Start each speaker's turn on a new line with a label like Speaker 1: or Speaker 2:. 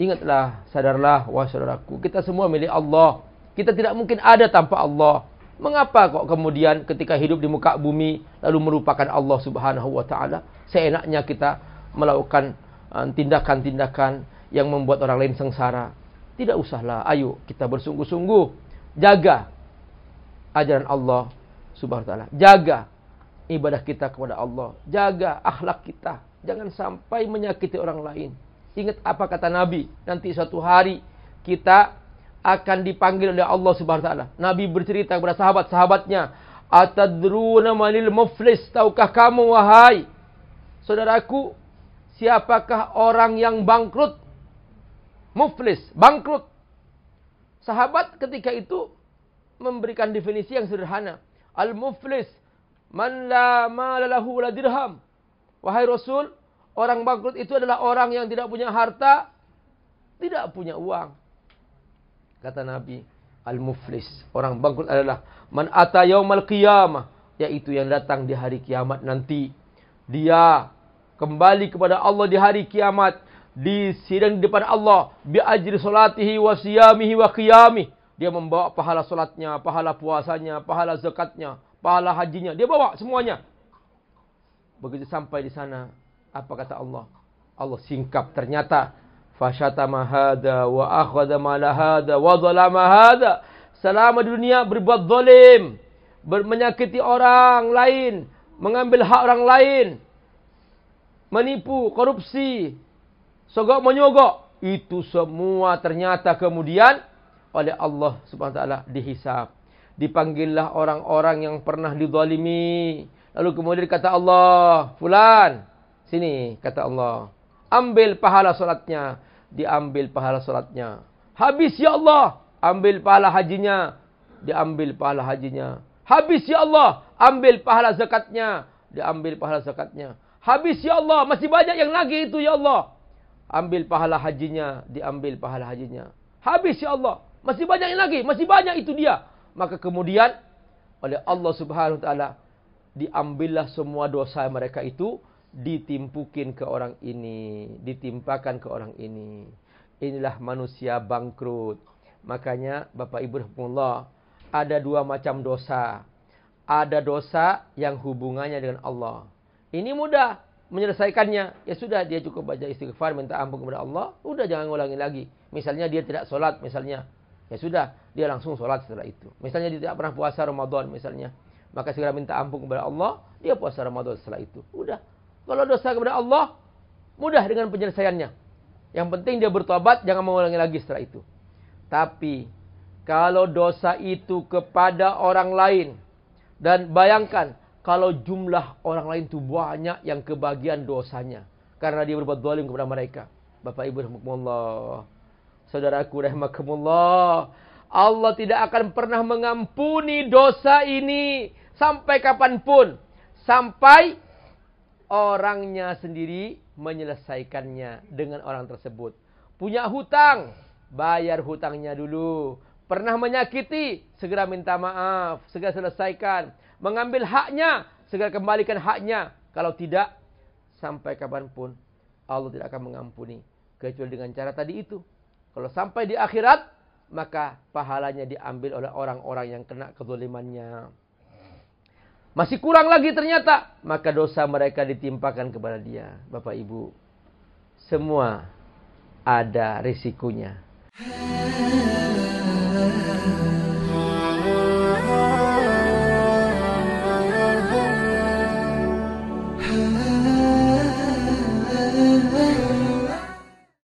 Speaker 1: Ingatlah, sadarlah, wahai saudaraku, kita semua milik Allah. Kita tidak mungkin ada tanpa Allah. Mengapa kok kemudian ketika hidup di muka bumi lalu merupakan Allah Subhanahu wa taala, seenaknya kita melakukan eh, tindakan-tindakan yang membuat orang lain sengsara? Tidak usahlah. Ayo kita bersungguh-sungguh jaga ajaran Allah Subhanahu wa taala. Jaga ibadah kita kepada Allah. Jaga akhlak kita. Jangan sampai menyakiti orang lain. Ingat apa kata Nabi. Nanti suatu hari kita akan dipanggil oleh Allah Subhanahu wa taala. Nabi bercerita kepada sahabat-sahabatnya, "Atadruna manil muflis? Tahukah kamu wahai saudaraku, siapakah orang yang bangkrut?" Muflis, bangkrut. Sahabat ketika itu memberikan definisi yang sederhana. Al-muflis man la mala lahu la dirham. Wahai Rasul, Orang bangkrut itu adalah orang yang tidak punya harta, tidak punya uang. Kata Nabi, al-muflis. Orang bangkrut adalah man ata yaumal qiyamah, yaitu yang datang di hari kiamat nanti. Dia kembali kepada Allah di hari kiamat, di sidang di depan Allah bi ajri salatihi wa siyamihi wa qiyamihi. Dia membawa pahala solatnya, pahala puasanya, pahala zakatnya, pahala hajinya. Dia bawa semuanya. Begitu sampai di sana, apa kata Allah? Allah singkap ternyata fasyata mahada wa akhadha malahada wa zalama hada. Selama dunia berbuat zalim, menyakiti orang lain, mengambil hak orang lain, menipu, korupsi, sogok menyogok. Itu semua ternyata kemudian oleh Allah Subhanahu wa taala dihisab. Dipanggillah orang-orang yang pernah dizalimi. Lalu kemudian kata Allah, fulan, Sini kata Allah. Ambil pahala solatnya. Diambil pahala solatnya. Habis ya Allah. Ambil pahala hajinya. Diambil pahala hajinya. Habis ya Allah. Ambil pahala zakatnya. Diambil pahala zakatnya. Habis ya Allah. Masih banyak yang lagi itu ya Allah. Ambil pahala hajinya. Diambil pahala hajinya. Habis ya Allah. Masih banyak yang lagi. Masih banyak itu dia. Maka kemudian. Oleh Allah subhanahu wa ta'ala. Diambillah semua dosa mereka itu. ditimpukin ke orang ini, ditimpakan ke orang ini. Inilah manusia bangkrut. Makanya Bapak Ibu rahimullah, ada dua macam dosa. Ada dosa yang hubungannya dengan Allah. Ini mudah menyelesaikannya. Ya sudah dia cukup baca istighfar minta ampun kepada Allah, udah jangan ngulangi lagi. Misalnya dia tidak sholat misalnya. Ya sudah, dia langsung sholat setelah itu. Misalnya dia tidak pernah puasa Ramadan misalnya. Maka segera minta ampun kepada Allah, dia puasa Ramadan setelah itu. Udah, kalau dosa kepada Allah, mudah dengan penyelesaiannya. Yang penting dia bertobat, jangan mengulangi lagi setelah itu. Tapi, kalau dosa itu kepada orang lain, dan bayangkan, kalau jumlah orang lain itu banyak yang kebagian dosanya. Karena dia berbuat dolim kepada mereka. Bapak Ibu rahmatullah. Saudaraku rahmatullah. Allah tidak akan pernah mengampuni dosa ini. Sampai kapanpun. Sampai orangnya sendiri menyelesaikannya dengan orang tersebut. Punya hutang, bayar hutangnya dulu. Pernah menyakiti, segera minta maaf, segera selesaikan. Mengambil haknya, segera kembalikan haknya. Kalau tidak, sampai kapanpun Allah tidak akan mengampuni. Kecuali dengan cara tadi itu. Kalau sampai di akhirat, maka pahalanya diambil oleh orang-orang yang kena kezolimannya. Masih kurang lagi ternyata. Maka dosa mereka ditimpakan kepada dia. Bapak Ibu. Semua ada risikonya.